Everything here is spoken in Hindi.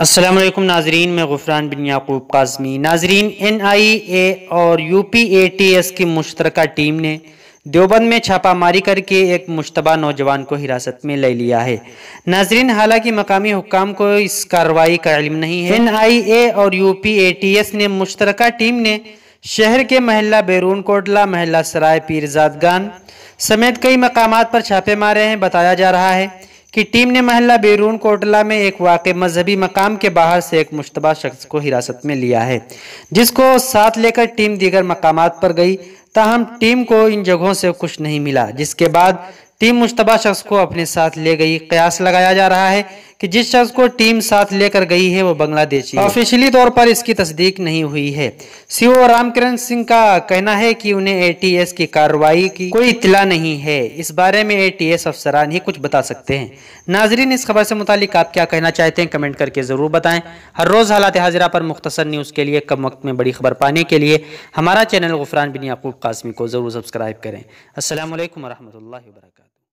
असलम नाजरीन मैं गुफरान बिन याकूब काजमी नाजरीन एन आई ए और U P A T S की मुश्तरक टीम ने देवबंद में छापामारी करके एक मुशतबा नौजवान को हिरासत में ले लिया है नाजरीन हालांकि मकामी हुकाम को इस कार्रवाई का इलम नहीं है एन आई ए और U P A T S ने मुश्तर टीम ने शहर के महिला बैरून कोटला महिला सराय पीरजादगान समेत कई मकाम पर छापे मारे हैं बताया जा रहा है कि टीम ने महिला बेरून कोटला में एक वाक़ मजहबी मकाम के बाहर से एक मुशतबा शख्स को हिरासत में लिया है जिसको साथ लेकर टीम दीगर मकाम पर गई ताहम टीम को इन जगहों से कुछ नहीं मिला जिसके बाद टीम मुशतबा शख्स को अपने साथ ले गई कयास लगाया जा रहा है कि जिस शख्स को टीम साथ लेकर गई है वो बांग्लादेशी ऑफिशियली तौर पर इसकी तस्दीक नहीं हुई है सीओ रामकिरण सिंह का कहना है कि उन्हें एटीएस की कार्रवाई की कोई इतला नहीं है इस बारे में एटीएस अफसरान ही कुछ बता सकते हैं नाजरीन इस खबर से मुतालिक आप क्या कहना चाहते हैं कमेंट करके ज़रूर बताएं हर रोज़ हालात हाजिरा पर मुख्तर न्यूज़ के लिए कम वक्त में बड़ी खबर पाने के लिए हमारा चैनल गुफरान बिन याकूब कासमी को ज़रूर सब्सक्राइब करें असल वरहमल वर्क